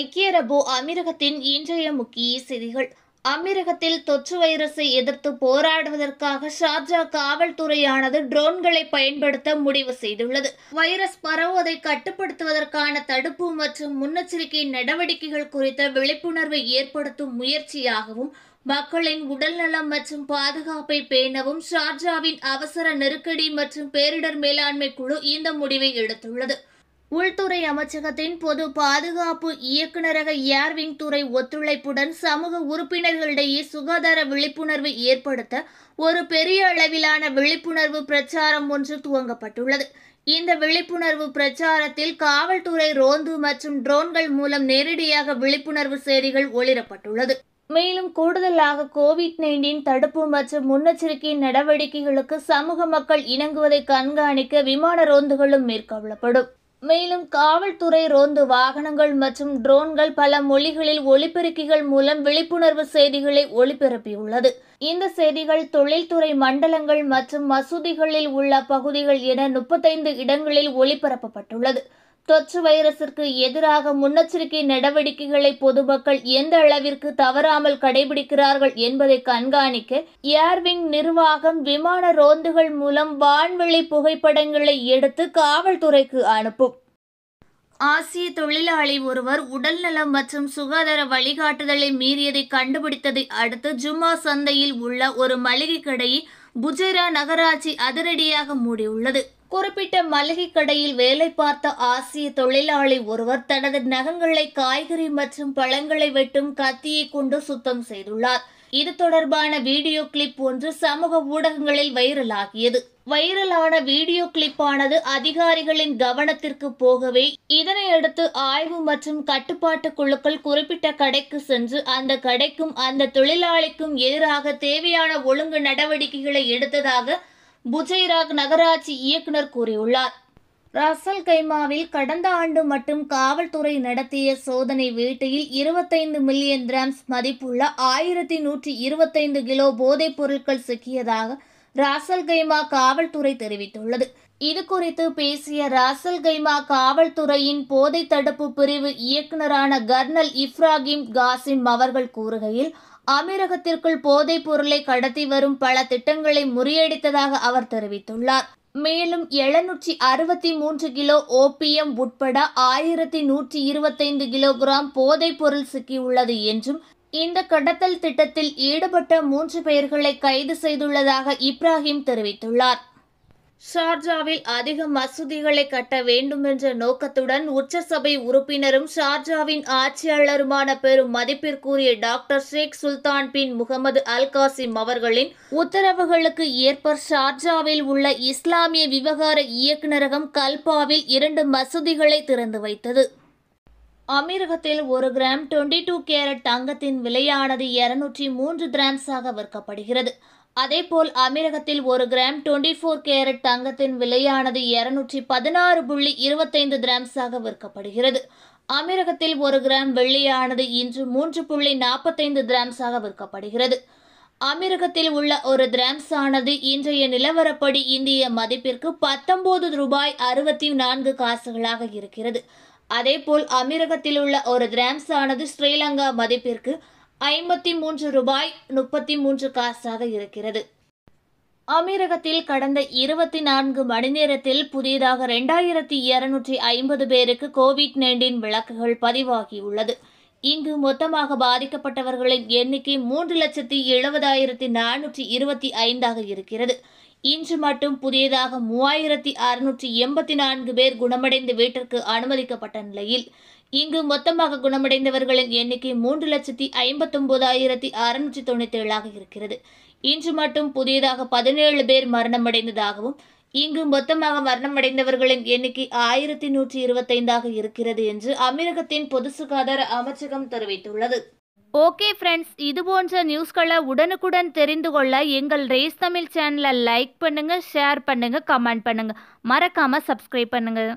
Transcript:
ஐக்கிய அரபு அமீரகத்தின் இன்றைய முக்கிய செய்திகள் அமீரகத்தில் தொற்று வைரஸை எதிர்த்து போராடுவதற்காக ஷார்ஜா காவல்துறையானது ட்ரோன்களை பயன்படுத்த முடிவு செய்துள்ளது வைரஸ் பரவுவதை கட்டுப்படுத்துவதற்கான தடுப்பு மற்றும் முன்னெச்சரிக்கை நடவடிக்கைகள் குறித்த விழிப்புணர்வை ஏற்படுத்தும் முயற்சியாகவும் மக்களின் உடல்நலம் மற்றும் பாதுகாப்பை பேணவும் ஷார்ஜாவின் அவசர நெருக்கடி மற்றும் பேரிடர் மேலாண்மை குழு இந்த முடிவை எடுத்துள்ளது உள்துறை அமைச்சகத்தின் பொது பாதுகாப்பு இயக்குநரக ஏர்விங் துறை ஒத்துழைப்புடன் சமூக உறுப்பினர்களிடையே சுகாதார விழிப்புணர்வு ஏற்படுத்த ஒரு பெரிய அளவிலான விழிப்புணர்வு பிரச்சாரம் ஒன்று துவங்கப்பட்டுள்ளது இந்த விழிப்புணர்வு பிரச்சாரத்தில் காவல்துறை ரோந்து மற்றும் ட்ரோன்கள் மூலம் நேரடியாக விழிப்புணர்வு செய்திகள் ஒளிரப்பட்டுள்ளது மேலும் கூடுதலாக கோவிட் நைன்டீன் தடுப்பு மற்றும் முன்னெச்சரிக்கை நடவடிக்கைகளுக்கு சமூக மக்கள் இணங்குவதை கண்காணிக்க விமான ரோந்துகளும் மேற்கொள்ளப்படும் மேலும் காவல்துறை ரோந்து வாகனங்கள் மற்றும் ட்ரோன்கள் பல மொழிகளில் ஒளிபெருக்கிகள் மூலம் விழிப்புணர்வு செய்திகளை ஒளிபரப்பியுள்ளது இந்த செய்திகள் தொழில்துறை மண்டலங்கள் மற்றும் மசூதிகளில் உள்ள பகுதிகள் என முப்பத்தைந்து இடங்களில் ஒளிபரப்பப்பட்டுள்ளது தொற்று வைரஸிற்கு எதிராக முன்னெச்சரிக்கை நடவடிக்கைகளை பொதுமக்கள் எந்த அளவிற்கு தவறாமல் கடைபிடிக்கிறார்கள் என்பதை கண்காணிக்க ஏர்விங் நிர்வாகம் விமான ரோந்துகள் மூலம் வான்வெளி புகைப்படங்களை எடுத்து காவல்துறைக்கு அனுப்பும் ஆசிய தொழிலாளி ஒருவர் உடல்நலம் மற்றும் சுகாதார வழிகாட்டுதலை மீறியதை கண்டுபிடித்ததை அடுத்து ஜும்மா சந்தையில் உள்ள ஒரு மளிகை கடையை புஜேரா நகராட்சி அதிரடியாக மூடியுள்ளது குறிப்பிட்ட மளிகை கடையில் வேலை பார்த்த ஆசிய தொழிலாளி ஒருவர் தனது நகங்களை காய்கறி மற்றும் பழங்களை வெட்டும் கத்தியை கொண்டு சுத்தம் செய்துள்ளார் இது தொடர்பான வீடியோ கிளிப் ஒன்று சமூக ஊடகங்களில் வைரலாகியது வைரலான வீடியோ கிளிப்பானது அதிகாரிகளின் கவனத்திற்கு போகவே இதனையடுத்து ஆய்வு மற்றும் கட்டுப்பாட்டு குழுக்கள் குறிப்பிட்ட கடைக்கு சென்று அந்த கடைக்கும் அந்த தொழிலாளிக்கும் எதிராக தேவையான ஒழுங்கு நடவடிக்கைகளை எடுத்ததாக புஜைராக் நகராட்சி இயக்குனர் கூறியுள்ளார் ரசல் கைமாவில் கடந்த ஆண்டு மட்டும் காவல்துறை நடத்திய சோதனை வேட்டையில் இருபத்தைந்து மில்லியன் கிராம்ஸ் மதிப்புள்ள ஆயிரத்தி நூற்றி இருபத்தைந்து கிலோ போதைப் பொருட்கள் சிக்கியதாக ராசல் கைமா காவல்துறை தெரிவித்துள்ளது இது குறித்து பேசிய ராசல் கைமா காவல்துறையின் போதை தடுப்பு பிரிவு இயக்குநரான கர்னல் இப்ராஹிம் காசிம் அவர்கள் கூறுகையில் அமீரகத்திற்குள் போதைப் பொருளை கடத்தி வரும் பல திட்டங்களை முறியடித்ததாக அவர் தெரிவித்துள்ளார் மேலும் எழுநூற்றி அறுபத்தி மூன்று கிலோ ஓபியம் உட்பட ஆயிரத்தி நூற்றி இருபத்தைந்து கிலோகிராம் போதைப் பொருள் சிக்கியுள்ளது என்றும் இந்த கடத்தல் திட்டத்தில் ஈடுபட்ட மூன்று பெயர்களை கைது செய்துள்ளதாக இப்ராஹிம் தெரிவித்துள்ளார் ஷார்ஜாவில் அதிக மசூதிகளை கட்ட வேண்டும் என்ற நோக்கத்துடன் உச்சசபை உறுப்பினரும் ஷார்ஜாவின் ஆட்சியாளருமான பெரும் மதிப்பிற்குரிய doctor Sheikh Sultan bin Muhammad al Qasim அவர்களின் உத்தரவுகளுக்கு ஏற்ப ஷார்ஜாவில் உள்ள இஸ்லாமிய விவகார இயக்குநரகம் கல்பாவில் இரண்டு மசூதிகளை திறந்து வைத்தது அமீரகத்தில் ஒரு கிராம் டுவெண்ட்டி டூ கேரட் தங்கத்தின் விலையானது இருநூற்றி மூன்று கிராம்ஸாக விற்கப்படுகிறது அதேபோல் அமீரகத்தில் ஒரு கிராம் டுவெண்ட்டி ஃபோர் கேரட் தங்கத்தின் விலையானது இருநூற்றி பதினாறு புள்ளி இருபத்தைந்து கிராம்ஸாக விற்கப்படுகிறது அமீரகத்தில் ஒரு கிராம் வெள்ளியானது இன்று மூன்று புள்ளி நாற்பத்தைந்து கிராம்ஸாக விற்கப்படுகிறது அமீரகத்தில் உள்ள ஒரு கிராம்ஸ் ஆனது இன்றைய நிலவரப்படி இந்திய மதிப்பிற்கு பத்தொன்பது ரூபாய் அறுபத்தி நான்கு காசுகளாக இருக்கிறது அதேபோல் அமீரகத்தில் உள்ள ஒரு கிராம்ஸ் ஆனது ஸ்ரீலங்கா மதிப்பிற்கு ஐம்பத்தி மூன்று ரூபாய் முப்பத்தி மூன்று காசாக இருக்கிறது அமீரகத்தில் கடந்த இருபத்தி நான்கு மணி நேரத்தில் புதிதாக ரெண்டாயிரத்தி இருநூற்றி ஐம்பது பேருக்கு கோவிட் நைன்டீன் விளக்குகள் பதிவாகியுள்ளது இங்கு மொத்தமாக பாதிக்கப்பட்டவர்களின் எண்ணிக்கை மூன்று லட்சத்தி எழுபதாயிரத்தி நானூற்றி இருபத்தி ஐந்தாக இருக்கிறது இன்று மட்டும் புதியதாக மூவாயிரத்தி அறுநூற்றி எண்பத்தி நான்கு பேர் குணமடைந்து வீட்டிற்கு அனுமதிக்கப்பட்ட நிலையில் இங்கு மொத்தமாக குணமடைந்தவர்களின் எண்ணிக்கை மூன்று லட்சத்தி ஐம்பத்தொன்பதாயிரத்தி அறுநூற்றி தொண்ணூற்றி ஏழாக இருக்கிறது இன்று மட்டும் புதியதாக பதினேழு பேர் மரணமடைந்ததாகவும் இங்கு மொத்தமாக மரணமடைந்தவர்களின் எண்ணிக்கை ஆயிரத்தி நூற்றி இருபத்தைந்தாக இருக்கிறது என்று அமீரகத்தின் பொது சுகாதார அமைச்சகம் தெரிவித்துள்ளது ஓகே ஃப்ரெண்ட்ஸ் இது போன்ற நியூஸ்களை உடனுக்குடன் தெரிந்து கொள்ள எங்கள் ரேஸ் தமிழ் சேனலை லைக் பண்ணுங்கள் ஷேர் பண்ணுங்கள் கமெண்ட் பண்ணுங்கள் மறக்காமல் சப்ஸ்கிரைப் பண்ணுங்கள்